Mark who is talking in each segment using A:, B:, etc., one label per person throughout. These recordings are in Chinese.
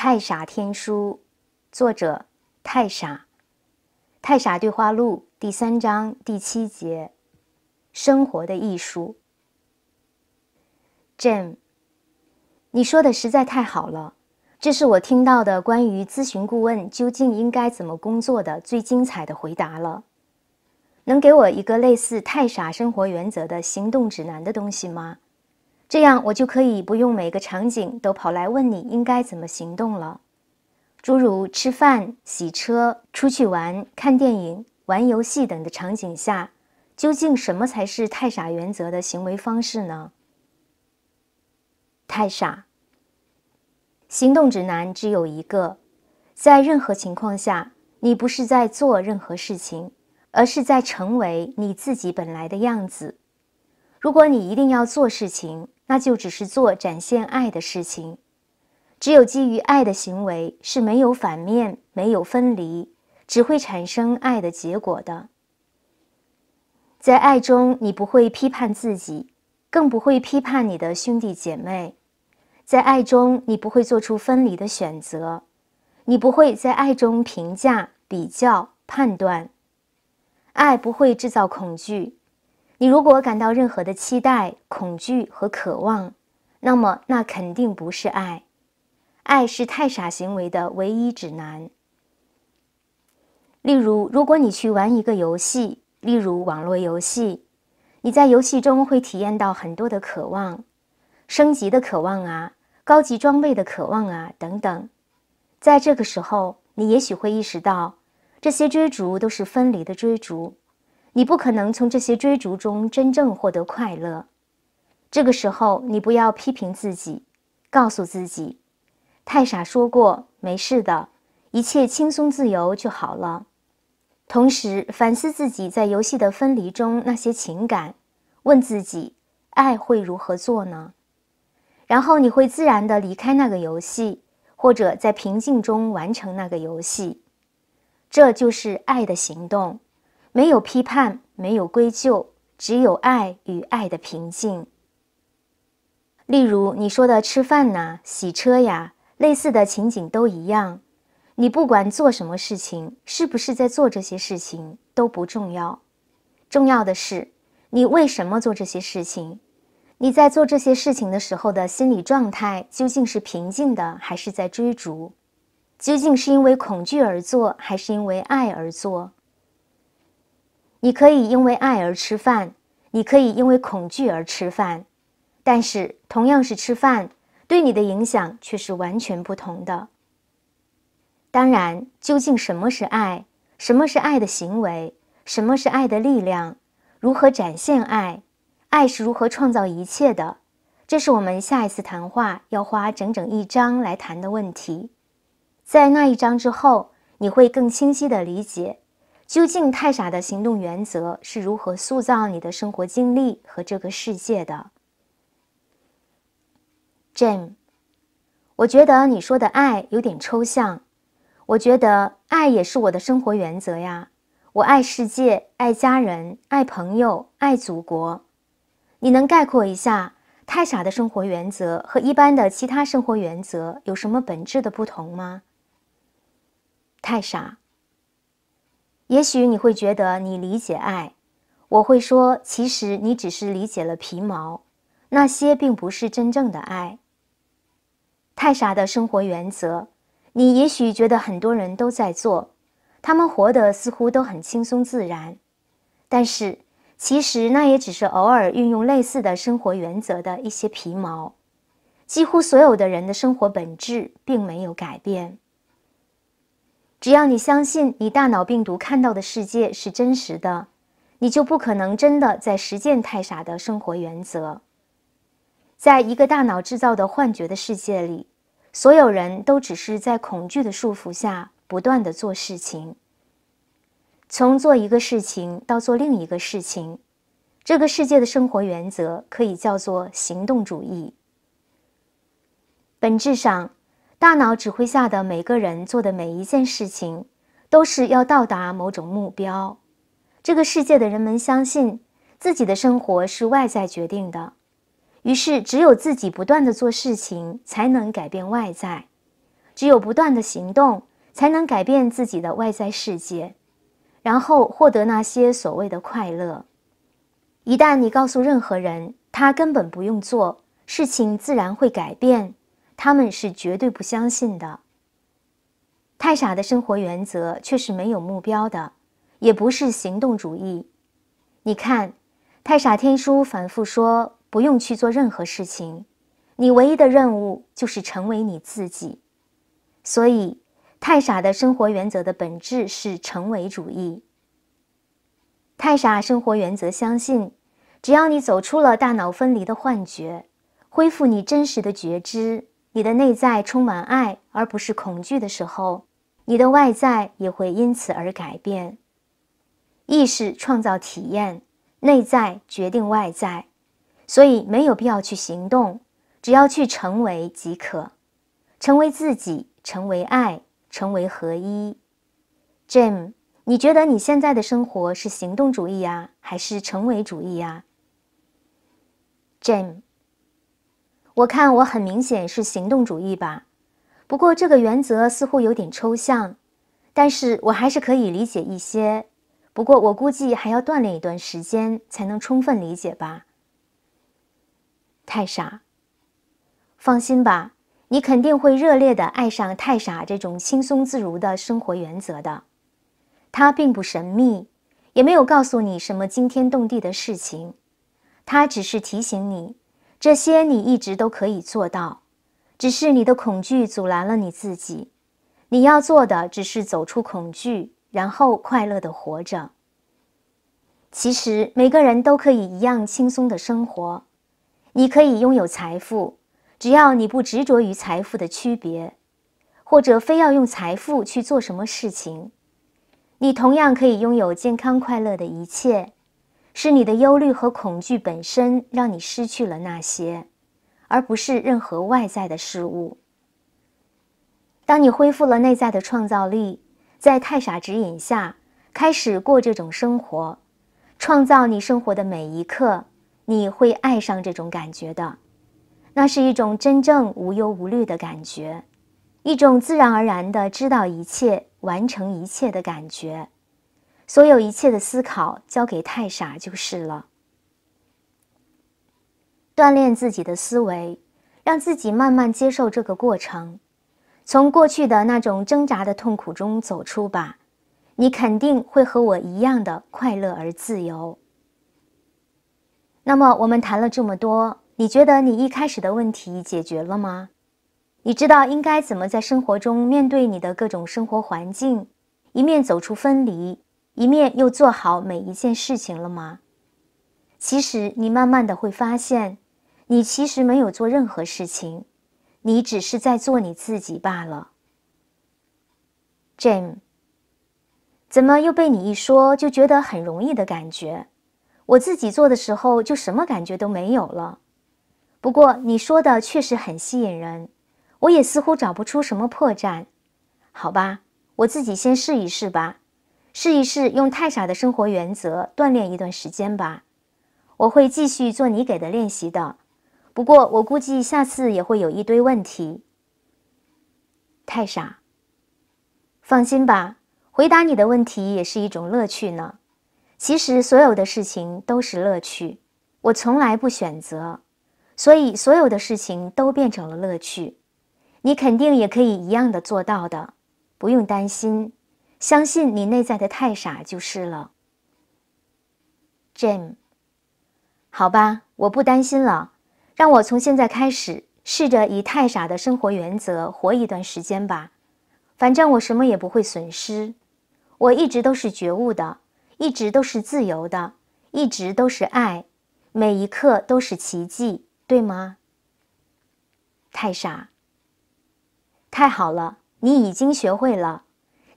A: 《太傻天书》，作者：太傻，《太傻对话录》第三章第七节，《生活的艺术》。Jim，你说的实在太好了，这是我听到的关于咨询顾问究竟应该怎么工作的最精彩的回答了。能给我一个类似太傻生活原则的行动指南的东西吗？这样我就可以不用每个场景都跑来问你应该怎么行动了，诸如吃饭、洗车、出去玩、看电影、玩游戏等的场景下，究竟什么才是太傻原则的行为方式呢？太傻。行动指南只有一个，在任何情况下，你不是在做任何事情，而是在成为你自己本来的样子。如果你一定要做事情，那就只是做展现爱的事情。只有基于爱的行为是没有反面、没有分离，只会产生爱的结果的。在爱中，你不会批判自己，更不会批判你的兄弟姐妹。在爱中，你不会做出分离的选择，你不会在爱中评价、比较、判断。爱不会制造恐惧。你如果感到任何的期待、恐惧和渴望，那么那肯定不是爱。爱是太傻行为的唯一指南。例如，如果你去玩一个游戏，例如网络游戏，你在游戏中会体验到很多的渴望，升级的渴望啊，高级装备的渴望啊，等等。在这个时候，你也许会意识到，这些追逐都是分离的追逐。你不可能从这些追逐中真正获得快乐。这个时候，你不要批评自己，告诉自己：“太傻，说过没事的，一切轻松自由就好了。”同时反思自己在游戏的分离中那些情感，问自己：“爱会如何做呢？”然后你会自然地离开那个游戏，或者在平静中完成那个游戏。这就是爱的行动。没有批判，没有归咎，只有爱与爱的平静。例如你说的吃饭呐、洗车呀，类似的情景都一样。你不管做什么事情，是不是在做这些事情都不重要，重要的是你为什么做这些事情？你在做这些事情的时候的心理状态究竟是平静的还是在追逐？究竟是因为恐惧而做，还是因为爱而做？你可以因为爱而吃饭，你可以因为恐惧而吃饭，但是同样是吃饭，对你的影响却是完全不同的。当然，究竟什么是爱，什么是爱的行为，什么是爱的力量，如何展现爱，爱是如何创造一切的，这是我们下一次谈话要花整整一章来谈的问题。在那一章之后，你会更清晰地理解。究竟太傻的行动原则是如何塑造你的生活经历和这个世界的？Jim，我觉得你说的爱有点抽象。我觉得爱也是我的生活原则呀。我爱世界，爱家人，爱朋友，爱祖国。你能概括一下太傻的生活原则和一般的其他生活原则有什么本质的不同吗？太傻。也许你会觉得你理解爱，我会说，其实你只是理解了皮毛，那些并不是真正的爱。太傻的生活原则，你也许觉得很多人都在做，他们活得似乎都很轻松自然，但是其实那也只是偶尔运用类似的生活原则的一些皮毛，几乎所有的人的生活本质并没有改变。只要你相信你大脑病毒看到的世界是真实的，你就不可能真的在实践太傻的生活原则。在一个大脑制造的幻觉的世界里，所有人都只是在恐惧的束缚下不断的做事情。从做一个事情到做另一个事情，这个世界的生活原则可以叫做行动主义。本质上。大脑指挥下的每个人做的每一件事情，都是要到达某种目标。这个世界的人们相信自己的生活是外在决定的，于是只有自己不断的做事情才能改变外在，只有不断的行动才能改变自己的外在世界，然后获得那些所谓的快乐。一旦你告诉任何人，他根本不用做，事情自然会改变。他们是绝对不相信的。太傻的生活原则却是没有目标的，也不是行动主义。你看，太傻天书反复说不用去做任何事情，你唯一的任务就是成为你自己。所以，太傻的生活原则的本质是成为主义。太傻生活原则相信，只要你走出了大脑分离的幻觉，恢复你真实的觉知。你的内在充满爱而不是恐惧的时候，你的外在也会因此而改变。意识创造体验，内在决定外在，所以没有必要去行动，只要去成为即可，成为自己，成为爱，成为合一。Jim，你觉得你现在的生活是行动主义啊，还是成为主义啊？Jim。我看我很明显是行动主义吧，不过这个原则似乎有点抽象，但是我还是可以理解一些。不过我估计还要锻炼一段时间才能充分理解吧。太傻。放心吧，你肯定会热烈的爱上太傻这种轻松自如的生活原则的。它并不神秘，也没有告诉你什么惊天动地的事情，它只是提醒你。这些你一直都可以做到，只是你的恐惧阻拦了你自己。你要做的只是走出恐惧，然后快乐的活着。其实每个人都可以一样轻松的生活。你可以拥有财富，只要你不执着于财富的区别，或者非要用财富去做什么事情，你同样可以拥有健康、快乐的一切。是你的忧虑和恐惧本身让你失去了那些，而不是任何外在的事物。当你恢复了内在的创造力，在太傻指引下，开始过这种生活，创造你生活的每一刻，你会爱上这种感觉的。那是一种真正无忧无虑的感觉，一种自然而然的知道一切、完成一切的感觉。所有一切的思考交给太傻就是了。锻炼自己的思维，让自己慢慢接受这个过程，从过去的那种挣扎的痛苦中走出吧。你肯定会和我一样的快乐而自由。那么我们谈了这么多，你觉得你一开始的问题解决了吗？你知道应该怎么在生活中面对你的各种生活环境，一面走出分离。一面又做好每一件事情了吗？其实你慢慢的会发现，你其实没有做任何事情，你只是在做你自己罢了。Jim，怎么又被你一说就觉得很容易的感觉？我自己做的时候就什么感觉都没有了。不过你说的确实很吸引人，我也似乎找不出什么破绽。好吧，我自己先试一试吧。试一试用太傻的生活原则锻炼一段时间吧，我会继续做你给的练习的。不过我估计下次也会有一堆问题。太傻，放心吧，回答你的问题也是一种乐趣呢。其实所有的事情都是乐趣，我从来不选择，所以所有的事情都变成了乐趣。你肯定也可以一样的做到的，不用担心。相信你内在的太傻就是了，Jim。好吧，我不担心了，让我从现在开始试着以太傻的生活原则活一段时间吧，反正我什么也不会损失。我一直都是觉悟的，一直都是自由的，一直都是爱，每一刻都是奇迹，对吗？太傻，太好了，你已经学会了。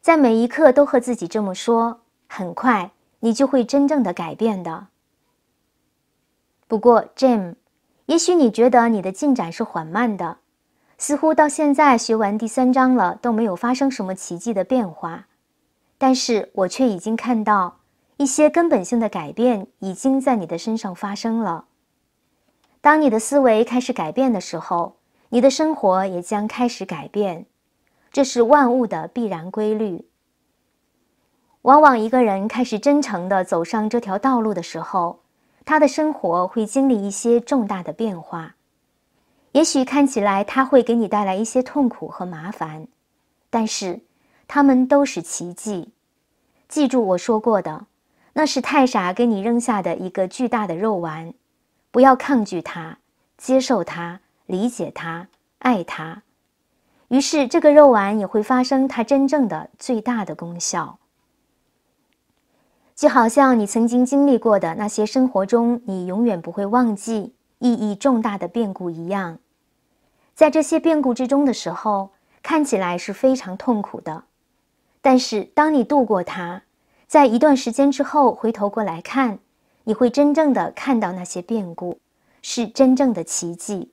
A: 在每一刻都和自己这么说，很快你就会真正的改变的。不过，Jim，也许你觉得你的进展是缓慢的，似乎到现在学完第三章了都没有发生什么奇迹的变化，但是我却已经看到一些根本性的改变已经在你的身上发生了。当你的思维开始改变的时候，你的生活也将开始改变。这是万物的必然规律。往往一个人开始真诚地走上这条道路的时候，他的生活会经历一些重大的变化。也许看起来他会给你带来一些痛苦和麻烦，但是他们都是奇迹。记住我说过的，那是太傻给你扔下的一个巨大的肉丸，不要抗拒它，接受它，理解它，爱它。于是，这个肉丸也会发生它真正的最大的功效，就好像你曾经经历过的那些生活中你永远不会忘记、意义重大的变故一样。在这些变故之中的时候，看起来是非常痛苦的，但是当你度过它，在一段时间之后回头过来看，你会真正的看到那些变故是真正的奇迹。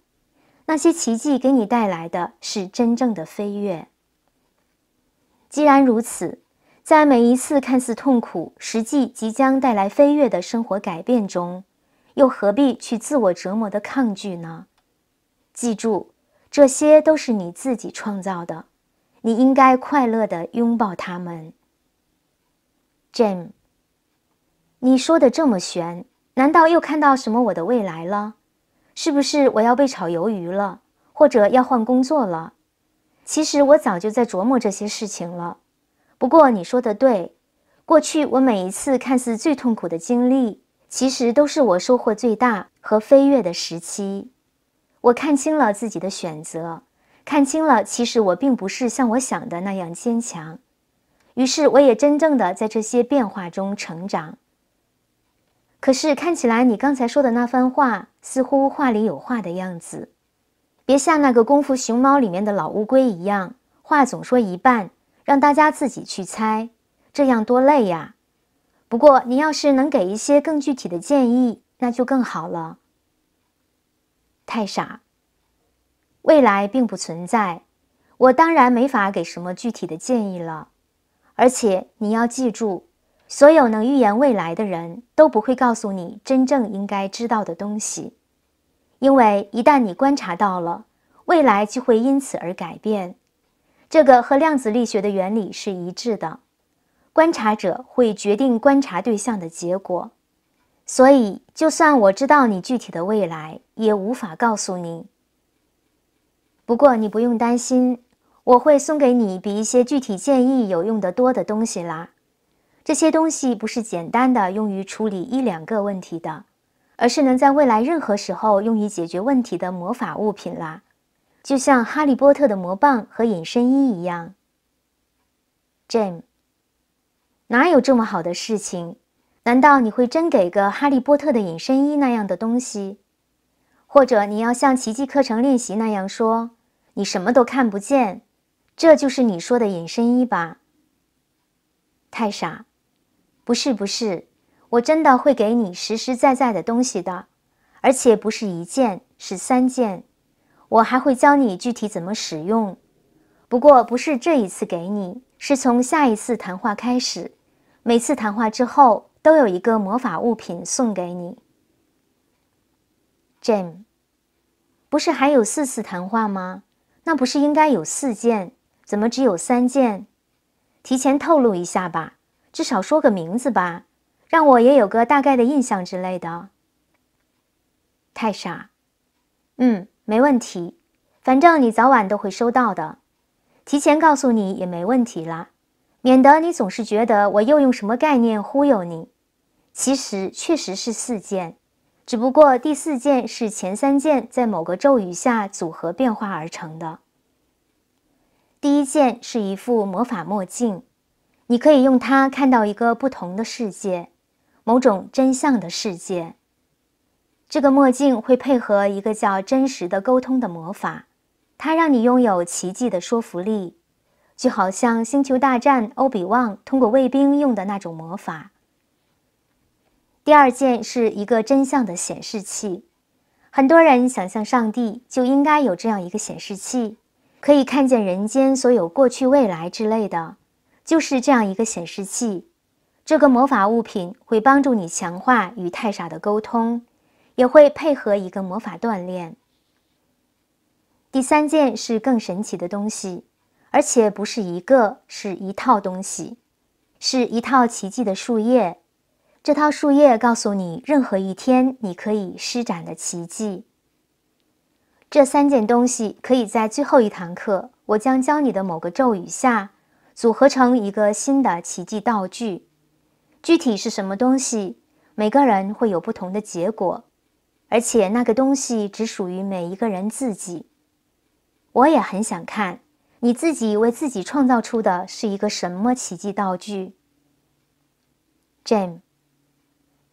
A: 那些奇迹给你带来的是真正的飞跃。既然如此，在每一次看似痛苦、实际即将带来飞跃的生活改变中，又何必去自我折磨的抗拒呢？记住，这些都是你自己创造的，你应该快乐的拥抱他们。Jim，你说的这么玄，难道又看到什么我的未来了？是不是我要被炒鱿鱼了，或者要换工作了？其实我早就在琢磨这些事情了。不过你说的对，过去我每一次看似最痛苦的经历，其实都是我收获最大和飞跃的时期。我看清了自己的选择，看清了其实我并不是像我想的那样坚强。于是我也真正的在这些变化中成长。可是看起来你刚才说的那番话似乎话里有话的样子，别像那个功夫熊猫里面的老乌龟一样，话总说一半，让大家自己去猜，这样多累呀。不过你要是能给一些更具体的建议，那就更好了。太傻。未来并不存在，我当然没法给什么具体的建议了，而且你要记住。所有能预言未来的人都不会告诉你真正应该知道的东西，因为一旦你观察到了，未来就会因此而改变。这个和量子力学的原理是一致的，观察者会决定观察对象的结果。所以，就算我知道你具体的未来，也无法告诉你。不过你不用担心，我会送给你比一些具体建议有用的多的东西啦。这些东西不是简单的用于处理一两个问题的，而是能在未来任何时候用于解决问题的魔法物品啦，就像哈利波特的魔棒和隐身衣一样。Jim，哪有这么好的事情？难道你会真给个哈利波特的隐身衣那样的东西？或者你要像奇迹课程练习那样说，你什么都看不见，这就是你说的隐身衣吧？太傻。不是不是，我真的会给你实实在在的东西的，而且不是一件，是三件，我还会教你具体怎么使用。不过不是这一次给你，是从下一次谈话开始，每次谈话之后都有一个魔法物品送给你。Jim，不是还有四次谈话吗？那不是应该有四件？怎么只有三件？提前透露一下吧。至少说个名字吧，让我也有个大概的印象之类的。太傻，嗯，没问题，反正你早晚都会收到的，提前告诉你也没问题啦，免得你总是觉得我又用什么概念忽悠你。其实确实是四件，只不过第四件是前三件在某个咒语下组合变化而成的。第一件是一副魔法墨镜。你可以用它看到一个不同的世界，某种真相的世界。这个墨镜会配合一个叫“真实的沟通”的魔法，它让你拥有奇迹的说服力，就好像《星球大战》欧比旺通过卫兵用的那种魔法。第二件是一个真相的显示器，很多人想象上帝就应该有这样一个显示器，可以看见人间所有过去、未来之类的。就是这样一个显示器，这个魔法物品会帮助你强化与太傻的沟通，也会配合一个魔法锻炼。第三件是更神奇的东西，而且不是一个，是一套东西，是一套奇迹的树叶。这套树叶告诉你，任何一天你可以施展的奇迹。这三件东西可以在最后一堂课，我将教你的某个咒语下。组合成一个新的奇迹道具，具体是什么东西，每个人会有不同的结果，而且那个东西只属于每一个人自己。我也很想看你自己为自己创造出的是一个什么奇迹道具 j a m e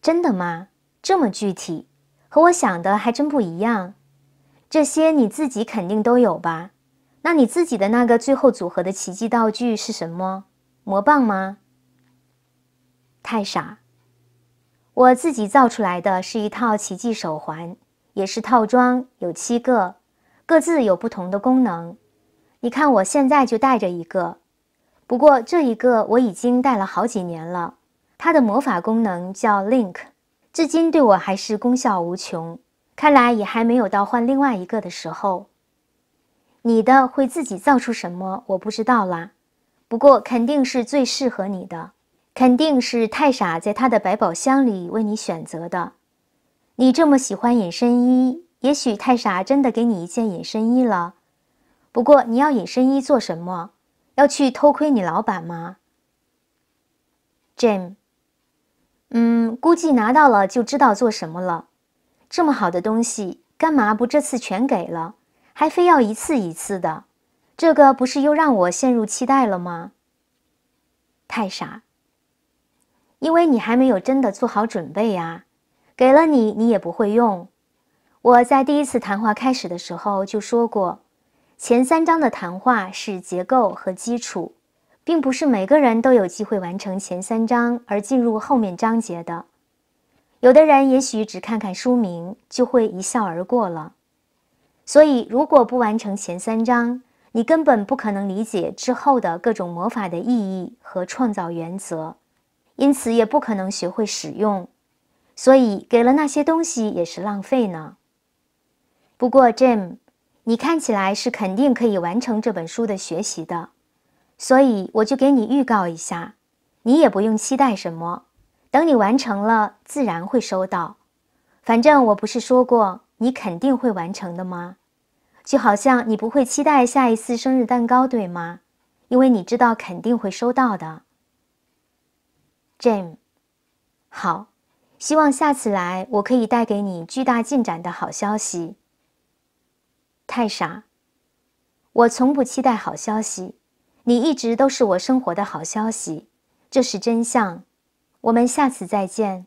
A: 真的吗？这么具体，和我想的还真不一样。这些你自己肯定都有吧？那你自己的那个最后组合的奇迹道具是什么？魔棒吗？太傻！我自己造出来的是一套奇迹手环，也是套装，有七个，各自有不同的功能。你看，我现在就带着一个，不过这一个我已经戴了好几年了。它的魔法功能叫 Link，至今对我还是功效无穷。看来也还没有到换另外一个的时候。你的会自己造出什么？我不知道啦，不过肯定是最适合你的，肯定是太傻在他的百宝箱里为你选择的。你这么喜欢隐身衣，也许太傻真的给你一件隐身衣了。不过你要隐身衣做什么？要去偷窥你老板吗？Jim，嗯，估计拿到了就知道做什么了。这么好的东西，干嘛不这次全给了？还非要一次一次的，这个不是又让我陷入期待了吗？太傻，因为你还没有真的做好准备呀。给了你，你也不会用。我在第一次谈话开始的时候就说过，前三章的谈话是结构和基础，并不是每个人都有机会完成前三章而进入后面章节的。有的人也许只看看书名就会一笑而过了。所以，如果不完成前三章，你根本不可能理解之后的各种魔法的意义和创造原则，因此也不可能学会使用。所以，给了那些东西也是浪费呢。不过，Jim，你看起来是肯定可以完成这本书的学习的，所以我就给你预告一下，你也不用期待什么，等你完成了，自然会收到。反正我不是说过。你肯定会完成的吗？就好像你不会期待下一次生日蛋糕，对吗？因为你知道肯定会收到的。Jim，好，希望下次来我可以带给你巨大进展的好消息。太傻，我从不期待好消息，你一直都是我生活的好消息，这是真相。我们下次再见。